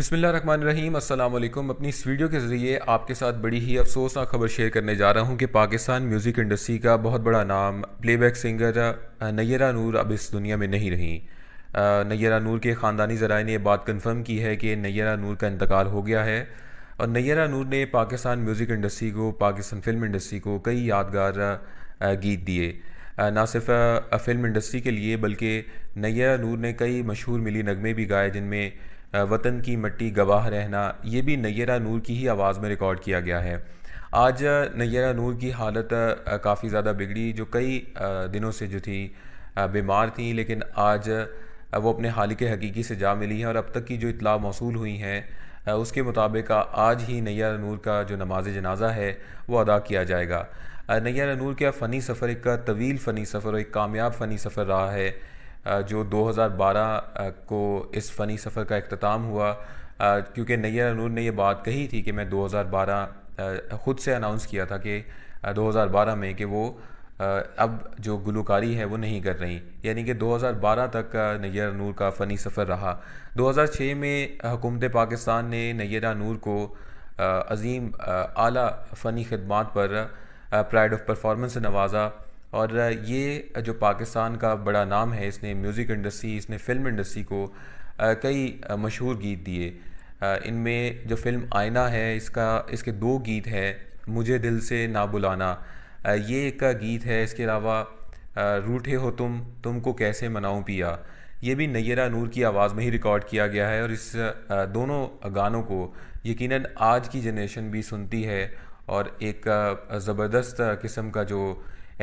अस्सलाम वालेकुम अपनी इस वीडियो के ज़रिए आपके साथ बड़ी ही अफसोसनाक खबर शेयर करने जा रहा हूँ कि पाकिस्तान म्यूज़िक इंडस्ट्री का बहुत बड़ा नाम प्लेबैक सिंगर नैरा नूर अब इस दुनिया में नहीं रहीं नैरा नूर के ख़ानदानी ज़राए ने यह बात कन्फर्म की है कि नैरा नूर का इंतकाल हो गया है और नैरा नूर ने पाकिस्तान म्यूज़िक इंडस्ट्री को पाकिस्तान फ़िल्म इंडस्ट्री को कई यादगार गीत दिए ना सिर्फ फ़िल्म इंडस्ट्री के लिए बल्कि नैरा नूर ने कई मशहूर मिली नगमे भी गाए जिनमें वतन की मिट्टी गवाह रहना ये भी नैरा नूर की ही आवाज़ में रिकॉर्ड किया गया है आज नैरा नूर की हालत काफ़ी ज़्यादा बिगड़ी जो कई दिनों से जो थी बीमार थी लेकिन आज वो अपने हाल के हकीकी से जा मिली है और अब तक की जो इतला मौसू हुई हैं उसके मुताबिक आज ही नैर नूर का जो नमाज जनाजा है वो अदा किया जाएगा नैर नूर का फ़नी सफ़र एक तवील फ़नी सफ़र और एक कामयाब फ़नी सफ़र रहा है जो 2012 को इस फ़नी सफ़र का अख्ताम हुआ क्योंकि नैया नूर ने यह बात कही थी कि मैं 2012 ख़ुद से अनाउंस किया था कि 2012 में कि वो अब जो गुलकारी है वो नहीं कर रही यानी कि 2012 तक नैया नूर का फ़नी सफ़र रहा 2006 में हुकूमत पाकिस्तान ने नैया नूर को अजीम आला फ़नी खदमात पर प्राइड ऑफ परफॉर्मेंस से नवाजा और ये जो पाकिस्तान का बड़ा नाम है इसने म्यूज़िक इंडस्ट्री इसने फ़िल्म इंडस्ट्री को कई मशहूर गीत दिए इनमें जो फिल्म आयना है इसका इसके दो गीत हैं मुझे दिल से ना बुलाना ये एक का गीत है इसके अलावा रूठे हो तुम तुमको कैसे मनाऊं पिया ये भी नैरा नूर की आवाज़ में ही रिकॉर्ड किया गया है और इस दोनों गानों को यकीनन आज की जनरेशन भी सुनती है और एक ज़बरदस्त किस्म का जो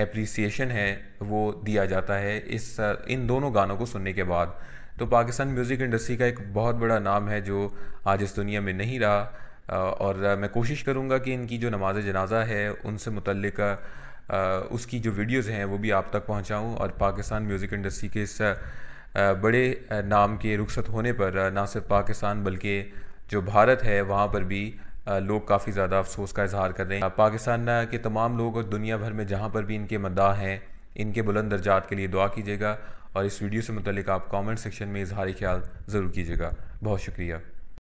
एप्रिसिएशन है वो दिया जाता है इस इन दोनों गानों को सुनने के बाद तो पाकिस्तान म्यूज़िक इंडस्ट्री का एक बहुत बड़ा नाम है जो आज इस दुनिया में नहीं रहा और मैं कोशिश करूँगा कि इनकी जो नमाज जनाजा है उनसे मुतल उसकी जो वीडियोज़ हैं वो भी आप तक पहुँचाऊँ और पाकिस्तान म्यूज़िक इंडस्ट्री के इस बड़े नाम के रुखसत होने पर ना सिर्फ पाकिस्तान बल्कि जो भारत है वहाँ पर भी लोग काफ़ी ज़्यादा अफसोस का इजहार कर रहे हैं पाकिस्तान के तमाम लोग और दुनिया भर में जहाँ पर भी इनके मदा हैं इनके बुलंद दर्जात के लिए दुआ कीजिएगा और इस वीडियो से मुतलिक आप कमेंट सेक्शन में इजहार ख्याल ज़रूर कीजिएगा बहुत शुक्रिया